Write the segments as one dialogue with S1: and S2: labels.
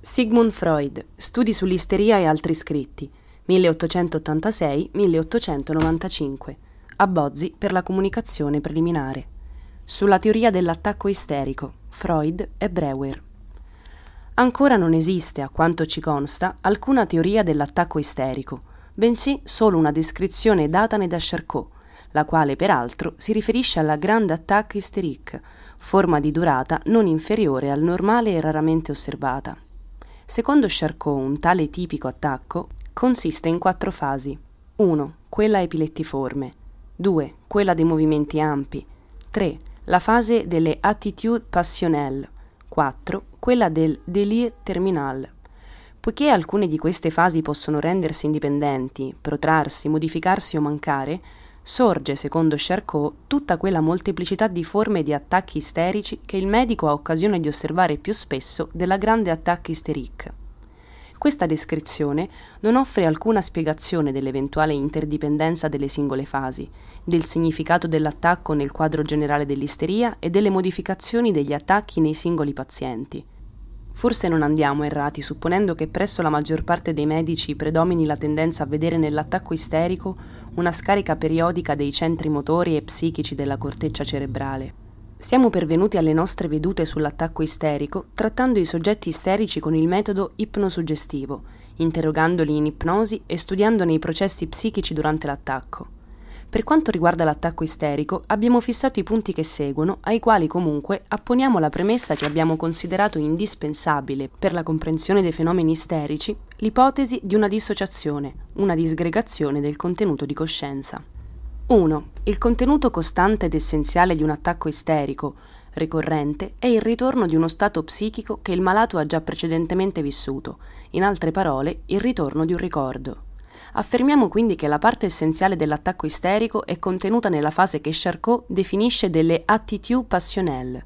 S1: Sigmund Freud, Studi sull'isteria e altri scritti, 1886-1895, Abbozzi per la comunicazione preliminare. Sulla teoria dell'attacco isterico, Freud e Breuer. Ancora non esiste, a quanto ci consta, alcuna teoria dell'attacco isterico, bensì solo una descrizione datane da Charcot, la quale peraltro si riferisce alla grande attack hysterique, forma di durata non inferiore al normale e raramente osservata. Secondo Charcot, un tale tipico attacco consiste in quattro fasi. 1. Quella epilettiforme. 2. Quella dei movimenti ampi. 3. La fase delle attitude passionnelle. 4. Quella del délire terminal. Poiché alcune di queste fasi possono rendersi indipendenti, protrarsi, modificarsi o mancare, sorge, secondo Charcot, tutta quella molteplicità di forme di attacchi isterici che il medico ha occasione di osservare più spesso della grande attacca isterique. Questa descrizione non offre alcuna spiegazione dell'eventuale interdipendenza delle singole fasi, del significato dell'attacco nel quadro generale dell'isteria e delle modificazioni degli attacchi nei singoli pazienti. Forse non andiamo errati supponendo che presso la maggior parte dei medici predomini la tendenza a vedere nell'attacco isterico una scarica periodica dei centri motori e psichici della corteccia cerebrale. Siamo pervenuti alle nostre vedute sull'attacco isterico trattando i soggetti isterici con il metodo ipnosuggestivo, interrogandoli in ipnosi e studiandone i processi psichici durante l'attacco. Per quanto riguarda l'attacco isterico, abbiamo fissato i punti che seguono, ai quali comunque apponiamo la premessa che abbiamo considerato indispensabile per la comprensione dei fenomeni isterici, l'ipotesi di una dissociazione, una disgregazione del contenuto di coscienza. 1. Il contenuto costante ed essenziale di un attacco isterico, ricorrente, è il ritorno di uno stato psichico che il malato ha già precedentemente vissuto, in altre parole, il ritorno di un ricordo. Affermiamo quindi che la parte essenziale dell'attacco isterico è contenuta nella fase che Charcot definisce delle attitudes passionnelles.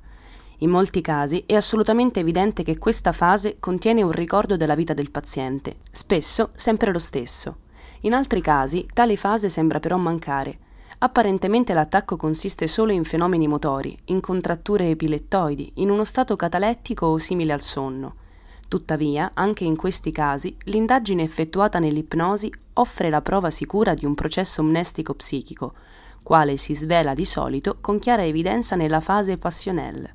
S1: In molti casi è assolutamente evidente che questa fase contiene un ricordo della vita del paziente, spesso sempre lo stesso. In altri casi tale fase sembra però mancare. Apparentemente l'attacco consiste solo in fenomeni motori, in contratture epilettoidi, in uno stato catalettico o simile al sonno. Tuttavia, anche in questi casi, l'indagine effettuata nell'ipnosi offre la prova sicura di un processo mnestico psichico, quale si svela di solito con chiara evidenza nella fase passionelle.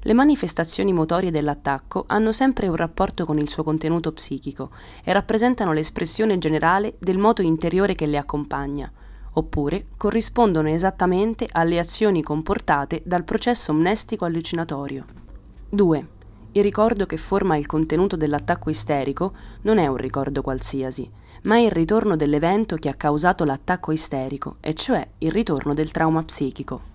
S1: Le manifestazioni motorie dell'attacco hanno sempre un rapporto con il suo contenuto psichico e rappresentano l'espressione generale del moto interiore che le accompagna, oppure corrispondono esattamente alle azioni comportate dal processo mnestico allucinatorio. 2. Il ricordo che forma il contenuto dell'attacco isterico non è un ricordo qualsiasi, ma è il ritorno dell'evento che ha causato l'attacco isterico, e cioè il ritorno del trauma psichico.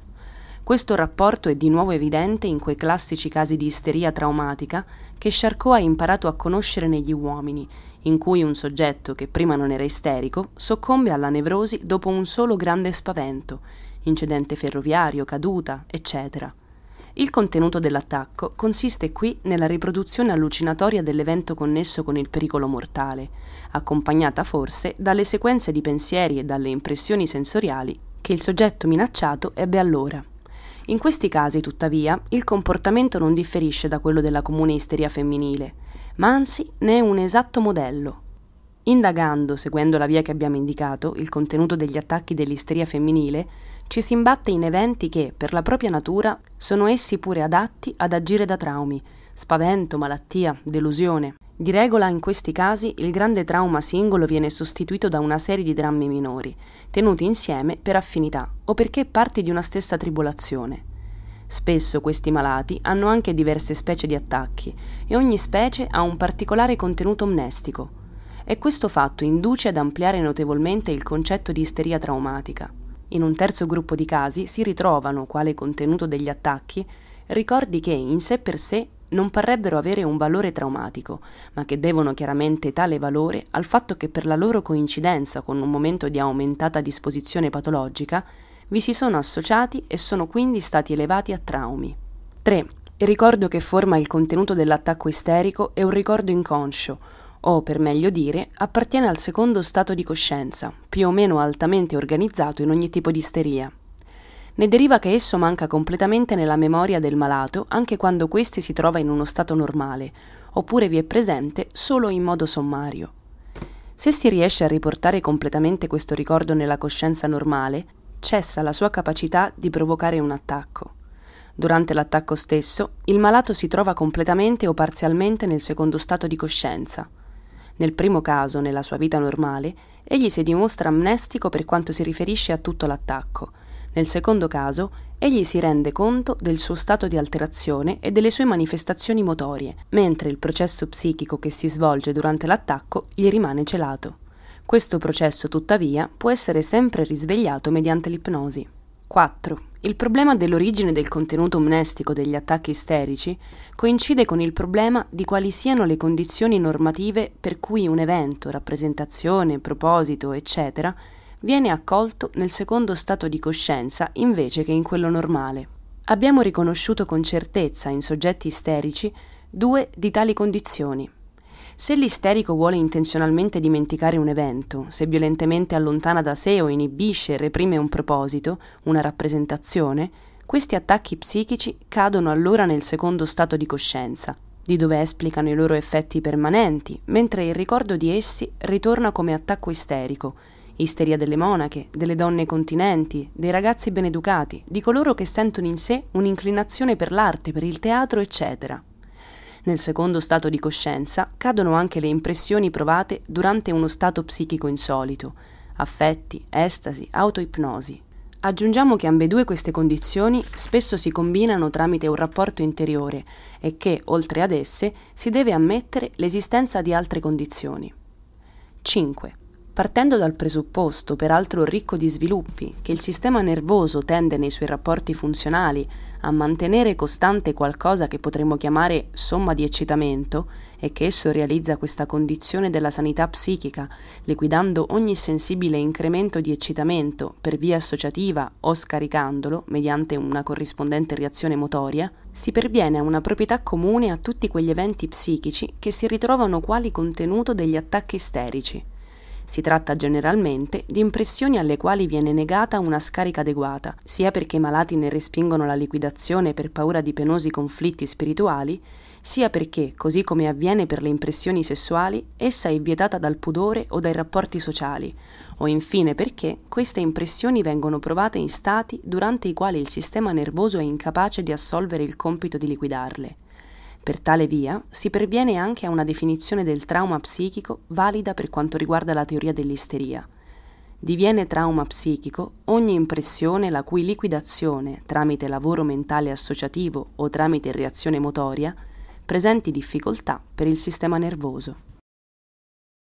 S1: Questo rapporto è di nuovo evidente in quei classici casi di isteria traumatica che Charcot ha imparato a conoscere negli uomini, in cui un soggetto che prima non era isterico soccombe alla nevrosi dopo un solo grande spavento, incidente ferroviario, caduta, eccetera. Il contenuto dell'attacco consiste qui nella riproduzione allucinatoria dell'evento connesso con il pericolo mortale, accompagnata forse dalle sequenze di pensieri e dalle impressioni sensoriali che il soggetto minacciato ebbe allora. In questi casi, tuttavia, il comportamento non differisce da quello della comune isteria femminile, ma anzi ne è un esatto modello, Indagando, seguendo la via che abbiamo indicato, il contenuto degli attacchi dell'isteria femminile, ci si imbatte in eventi che, per la propria natura, sono essi pure adatti ad agire da traumi, spavento, malattia, delusione. Di regola in questi casi il grande trauma singolo viene sostituito da una serie di drammi minori, tenuti insieme per affinità o perché parti di una stessa tribolazione. Spesso questi malati hanno anche diverse specie di attacchi e ogni specie ha un particolare contenuto amnestico e questo fatto induce ad ampliare notevolmente il concetto di isteria traumatica. In un terzo gruppo di casi si ritrovano, quale contenuto degli attacchi, ricordi che in sé per sé non parrebbero avere un valore traumatico, ma che devono chiaramente tale valore al fatto che per la loro coincidenza con un momento di aumentata disposizione patologica vi si sono associati e sono quindi stati elevati a traumi. 3. Il ricordo che forma il contenuto dell'attacco isterico è un ricordo inconscio, o per meglio dire, appartiene al secondo stato di coscienza, più o meno altamente organizzato in ogni tipo di isteria. Ne deriva che esso manca completamente nella memoria del malato anche quando questi si trova in uno stato normale, oppure vi è presente solo in modo sommario. Se si riesce a riportare completamente questo ricordo nella coscienza normale, cessa la sua capacità di provocare un attacco. Durante l'attacco stesso, il malato si trova completamente o parzialmente nel secondo stato di coscienza, nel primo caso, nella sua vita normale, egli si dimostra amnestico per quanto si riferisce a tutto l'attacco. Nel secondo caso, egli si rende conto del suo stato di alterazione e delle sue manifestazioni motorie, mentre il processo psichico che si svolge durante l'attacco gli rimane celato. Questo processo, tuttavia, può essere sempre risvegliato mediante l'ipnosi. 4. Il problema dell'origine del contenuto mnestico degli attacchi isterici coincide con il problema di quali siano le condizioni normative per cui un evento, rappresentazione, proposito, eccetera, viene accolto nel secondo stato di coscienza invece che in quello normale. Abbiamo riconosciuto con certezza in soggetti isterici due di tali condizioni. Se l'isterico vuole intenzionalmente dimenticare un evento, se violentemente allontana da sé o inibisce e reprime un proposito, una rappresentazione, questi attacchi psichici cadono allora nel secondo stato di coscienza, di dove esplicano i loro effetti permanenti, mentre il ricordo di essi ritorna come attacco isterico, isteria delle monache, delle donne continenti, dei ragazzi beneducati, di coloro che sentono in sé un'inclinazione per l'arte, per il teatro, eccetera. Nel secondo stato di coscienza cadono anche le impressioni provate durante uno stato psichico insolito, affetti, estasi, autoipnosi. Aggiungiamo che ambedue queste condizioni spesso si combinano tramite un rapporto interiore e che, oltre ad esse, si deve ammettere l'esistenza di altre condizioni. 5 partendo dal presupposto, peraltro ricco di sviluppi, che il sistema nervoso tende nei suoi rapporti funzionali a mantenere costante qualcosa che potremmo chiamare somma di eccitamento e che esso realizza questa condizione della sanità psichica, liquidando ogni sensibile incremento di eccitamento per via associativa o scaricandolo mediante una corrispondente reazione motoria, si perviene a una proprietà comune a tutti quegli eventi psichici che si ritrovano quali contenuto degli attacchi isterici si tratta generalmente di impressioni alle quali viene negata una scarica adeguata, sia perché i malati ne respingono la liquidazione per paura di penosi conflitti spirituali, sia perché, così come avviene per le impressioni sessuali, essa è vietata dal pudore o dai rapporti sociali, o infine perché queste impressioni vengono provate in stati durante i quali il sistema nervoso è incapace di assolvere il compito di liquidarle. Per tale via si perviene anche a una definizione del trauma psichico valida per quanto riguarda la teoria dell'isteria. Diviene trauma psichico ogni impressione la cui liquidazione tramite lavoro mentale associativo o tramite reazione motoria presenti difficoltà per il sistema nervoso.